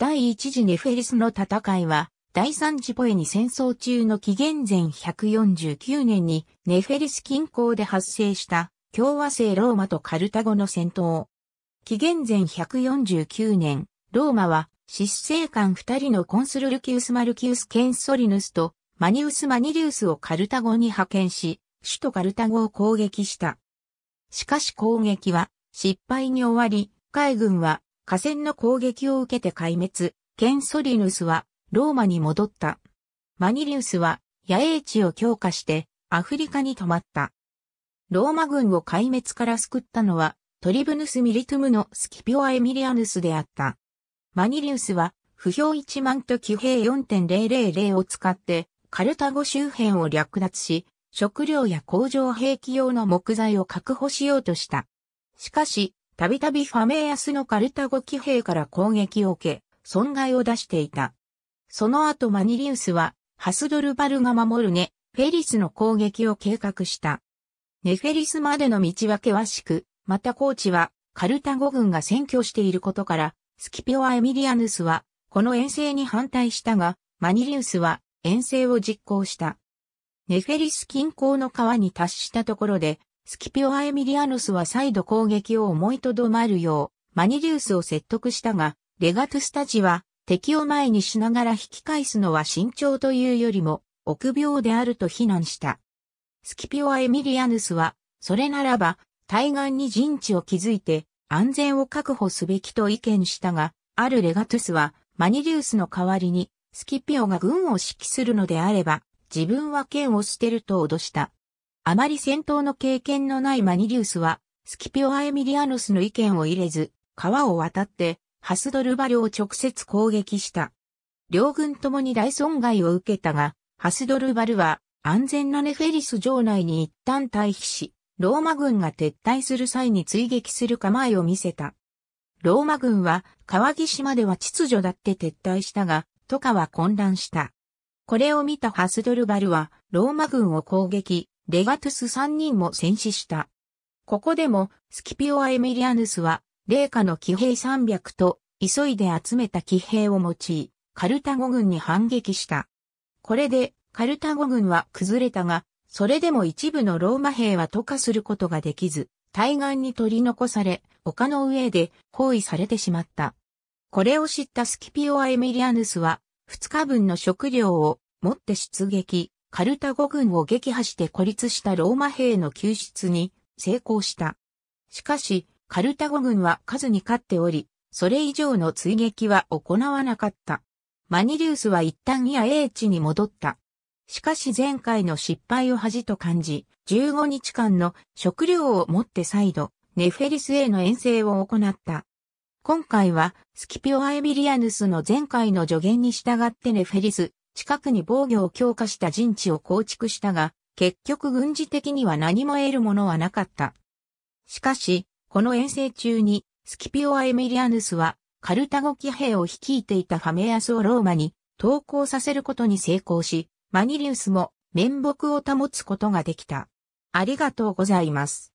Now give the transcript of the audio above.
第一次ネフェリスの戦いは、第三次ポエニ戦争中の紀元前149年にネフェリス近郊で発生した共和制ローマとカルタゴの戦闘。紀元前149年、ローマは執政官二人のコンスルルキウス・マルキウス・ケンソリヌスとマニウス・マニリウスをカルタゴに派遣し、首都カルタゴを攻撃した。しかし攻撃は失敗に終わり、海軍は河川の攻撃を受けて壊滅、ケンソリヌスはローマに戻った。マニリウスは野営地を強化してアフリカに泊まった。ローマ軍を壊滅から救ったのはトリブヌス・ミリトゥムのスキピオア・エミリアヌスであった。マニリウスは不評1万と騎兵4.000を使ってカルタゴ周辺を略奪し、食料や工場兵器用の木材を確保しようとした。しかし、たびたびファメイアスのカルタゴ騎兵から攻撃を受け、損害を出していた。その後マニリウスは、ハスドルバルが守るネ、フェリスの攻撃を計画した。ネフェリスまでの道は険しく、またコーチは、カルタゴ軍が占拠していることから、スキピオア・エミリアヌスは、この遠征に反対したが、マニリウスは遠征を実行した。ネフェリス近郊の川に達したところで、スキピオ・アエミリアノスは再度攻撃を思いとどまるよう、マニリウスを説得したが、レガトゥスたちは敵を前にしながら引き返すのは慎重というよりも臆病であると非難した。スキピオ・アエミリアヌスは、それならば、対岸に陣地を築いて安全を確保すべきと意見したが、あるレガトゥスはマニリウスの代わりにスキピオが軍を指揮するのであれば、自分は剣を捨てると脅した。あまり戦闘の経験のないマニリウスは、スキピオア・エミリアヌスの意見を入れず、川を渡って、ハスドルバ領を直接攻撃した。両軍ともに大損害を受けたが、ハスドルバルは安全なネフェリス城内に一旦退避し、ローマ軍が撤退する際に追撃する構えを見せた。ローマ軍は川岸までは秩序だって撤退したが、トカは混乱した。これを見たハスドルバルはローマ軍を攻撃、レガトゥス3人も戦死した。ここでも、スキピオア・エミリアヌスは、霊下の騎兵300と、急いで集めた騎兵を用い、カルタゴ軍に反撃した。これで、カルタゴ軍は崩れたが、それでも一部のローマ兵は渡化することができず、対岸に取り残され、丘の上で包囲されてしまった。これを知ったスキピオア・エミリアヌスは、2日分の食料を持って出撃。カルタゴ軍を撃破して孤立したローマ兵の救出に成功した。しかし、カルタゴ軍は数に勝っており、それ以上の追撃は行わなかった。マニリウスは一旦野英地に戻った。しかし前回の失敗を恥と感じ、15日間の食料を持って再度、ネフェリスへの遠征を行った。今回は、スキピオ・アエビリアヌスの前回の助言に従ってネフェリス、近くに防御を強化した陣地を構築したが、結局軍事的には何も得るものはなかった。しかし、この遠征中に、スキピオア・エミリアヌスは、カルタゴ騎兵を率いていたファメアスをローマに投降させることに成功し、マニリウスも面目を保つことができた。ありがとうございます。